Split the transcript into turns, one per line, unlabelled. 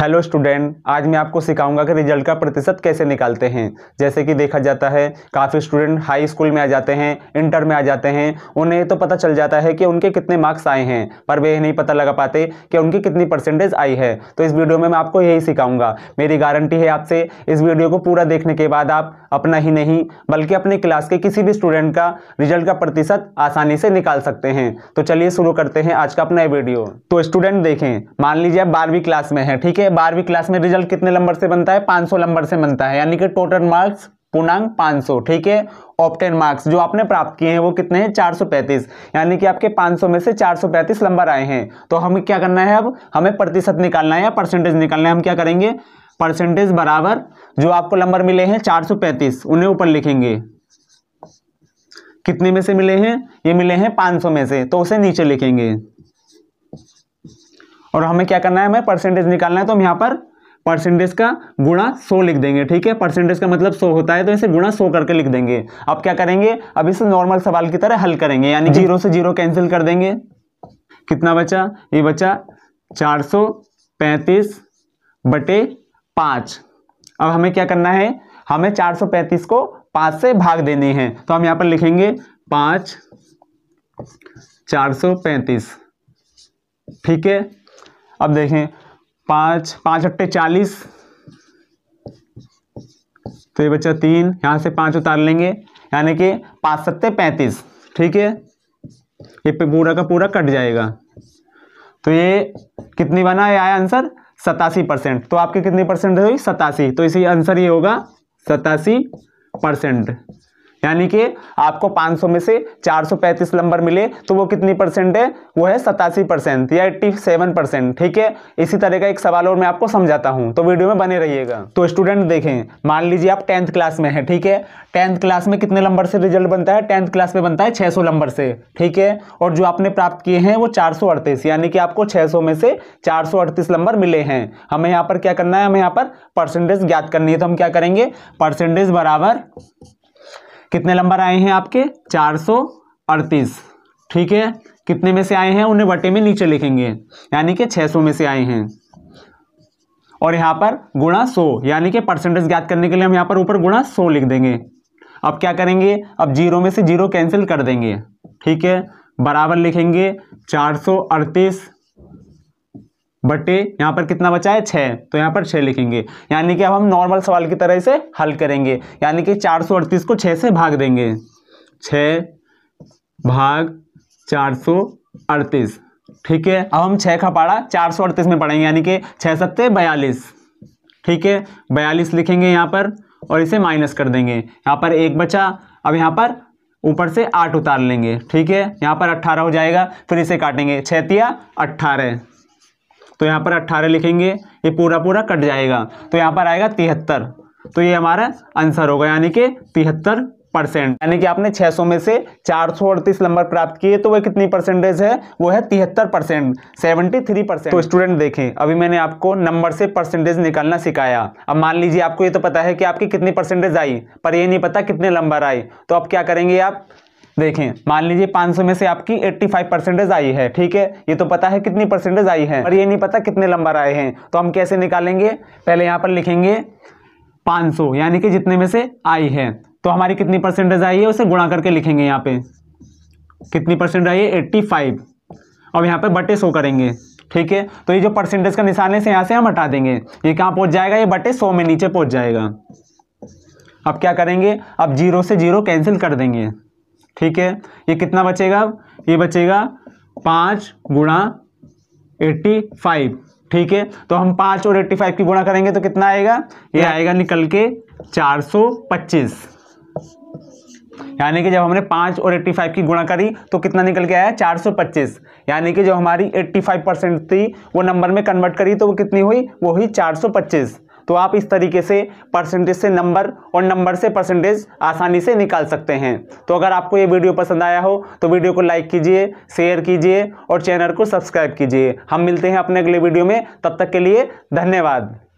hello student आज मैं आपको सिखाऊंगा कि रिजल्ट का प्रतिशत कैसे निकालते हैं जैसे कि देखा जाता है काफ़ी स्टूडेंट हाई स्कूल में आ जाते हैं इंटर में आ जाते हैं उन्हें तो पता चल जाता है कि उनके कितने मार्क्स आए हैं पर वे नहीं पता लगा पाते कि उनकी कितनी परसेंटेज आई है तो इस वीडियो में मैं आपको यही सिखाऊंगा मेरी गारंटी है आपसे इस वीडियो को पूरा देखने के बाद आप अपना ही नहीं बल्कि अपने क्लास के किसी भी स्टूडेंट का रिजल्ट का प्रतिशत आसानी से निकाल सकते हैं तो चलिए शुरू करते हैं आज का अपना वीडियो तो स्टूडेंट देखें मान लीजिए आप बारहवीं क्लास में है ठीक है बारहवीं क्लास में रिजल्ट कितने नंबर से बनता है पाँच नंबर से बनता है यानी कि टोटल मार्क्स पूर्णांक 500 ठीक है ऑप्टेन मार्क्स जो आपने प्राप्त किए हैं वो कितने हैं 435 यानी कि आपके 500 में से 435 नंबर आए हैं तो हमें क्या करना है अब हमें प्रतिशत निकालना है या परसेंटेज निकालना है हम क्या करेंगे परसेंटेज बराबर जो आपको नंबर मिले हैं 435 उन्हें ऊपर लिखेंगे कितने में से मिले हैं ये मिले हैं 500 में से तो उसे नीचे लिखेंगे और हमें क्या करना है हमें परसेंटेज निकालना है तो हम यहां पर परसेंटेज का गुणा सौ लिख देंगे ठीक है परसेंटेज का मतलब सो होता है तो इसे गुणा सो करके लिख देंगे अब क्या करेंगे अब इसे नॉर्मल सवाल की तरह हल करेंगे यानी जीरो से जीरो कैंसिल कर देंगे कितना बचा ये बचा चार सौ पैंतीस बटे पाँच अब हमें क्या करना है हमें 435 को पाँच से भाग देने हैं तो हम यहाँ पर लिखेंगे पाँच चार सौ पैंतीस ठीक है अब देखें पाँच पाँच अट्ठे चालीस तो ये बच्चा तीन यहाँ से पाँच उतार लेंगे यानी कि पाँच सत्ते पैंतीस ठीक है ये पूरा का पूरा कट जाएगा तो ये कितनी बना है आया आंसर सतासी परसेंट तो आपके कितने परसेंट हुई सतासी तो इसी आंसर ये होगा सतासी परसेंट यानी कि आपको 500 में से 435 नंबर मिले तो वो कितनी परसेंट है वो है सतासी परसेंट या एट्टी सेवन परसेंट ठीक है इसी तरह का एक सवाल और मैं आपको समझाता हूँ तो वीडियो में बने रहिएगा तो स्टूडेंट देखें मान लीजिए आप टेंथ क्लास में हैं ठीक है टेंथ क्लास में कितने नंबर से रिजल्ट बनता है टेंथ क्लास में बनता है छः नंबर से ठीक है और जो आपने प्राप्त किए हैं वो चार यानी कि आपको छः में से चार नंबर मिले हैं हमें यहाँ पर क्या करना है हमें यहाँ पर परसेंटेज ज्ञात करनी है तो हम क्या करेंगे परसेंटेज बराबर कितने नंबर आए हैं आपके चार ठीक है कितने में से आए हैं उन्हें बटे में नीचे लिखेंगे यानी कि 600 में से आए हैं और यहाँ पर गुणा 100 यानी कि परसेंटेज ज्ञात करने के लिए हम यहाँ पर ऊपर गुणा 100 लिख देंगे अब क्या करेंगे अब जीरो में से जीरो कैंसिल कर देंगे ठीक है बराबर लिखेंगे चार सौ अड़तीस बटे यहाँ पर कितना बचा है छः तो यहाँ पर छः लिखेंगे यानी कि अब हम नॉर्मल सवाल की तरह इसे हल करेंगे यानी कि चार सौ अड़तीस को छः से भाग देंगे छः भाग चार सौ अड़तीस ठीक है अब हम छः का पाड़ा चार सौ अड़तीस में पढ़ेंगे यानी कि छः सत्ते बयालीस ठीक है बयालीस लिखेंगे यहाँ पर और इसे माइनस कर देंगे यहाँ पर एक बचा अब यहाँ पर ऊपर से आठ उतार लेंगे ठीक है यहाँ पर अट्ठारह हो जाएगा फिर इसे काटेंगे छतिया अट्ठारह तो यहाँ पर अट्ठारह लिखेंगे ये पूरा पूरा कट जाएगा तो यहाँ पर आएगा तिहत्तर तो ये हमारा आंसर होगा यानी कि तिहत्तर परसेंट यानी कि आपने 600 में से चार नंबर प्राप्त किए तो वह कितनी परसेंटेज है वो है तिहत्तर परसेंट सेवेंटी थ्री परसेंट तो स्टूडेंट देखें अभी मैंने आपको नंबर से परसेंटेज निकालना सिखाया अब मान लीजिए आपको ये तो पता है कि आपकी कितनी परसेंटेज आई पर ये नहीं पता कितने नंबर आए तो अब क्या करेंगे आप देखें मान लीजिए 500 में से आपकी 85 परसेंटेज आई है ठीक है ये तो पता है कितनी परसेंटेज आई है पर ये नहीं पता कितने नंबर आए हैं तो हम कैसे निकालेंगे पहले यहाँ पर लिखेंगे 500 यानी कि जितने में से आई है तो हमारी कितनी परसेंटेज आई है उसे गुणा करके लिखेंगे यहाँ पे कितनी परसेंट आई है एट्टी अब यहाँ पर बटे सो करेंगे ठीक है तो ये जो परसेंटेज का निशान है इसे यहाँ से हम हटा देंगे ये कहाँ पहुँच जाएगा ये बटे सौ में नीचे पहुँच जाएगा अब क्या करेंगे अब जीरो से जीरो कैंसिल कर देंगे ठीक है ये कितना बचेगा ये बचेगा पाँच गुणा एट्टी फाइव ठीक है तो हम पाँच और एट्टी फाइव की गुणा करेंगे तो कितना आएगा ये आएगा निकल के चार सौ पच्चीस यानी कि जब हमने पाँच और एट्टी फाइव की गुणा करी तो कितना निकल के आया चार सौ पच्चीस यानी कि जो हमारी एट्टी फाइव परसेंट थी वो नंबर में कन्वर्ट करी तो वो कितनी हुई वो हुई चार सौ पच्चीस तो आप इस तरीके से परसेंटेज से नंबर और नंबर से परसेंटेज आसानी से निकाल सकते हैं तो अगर आपको ये वीडियो पसंद आया हो तो वीडियो को लाइक कीजिए शेयर कीजिए और चैनल को सब्सक्राइब कीजिए हम मिलते हैं अपने अगले वीडियो में तब तक के लिए धन्यवाद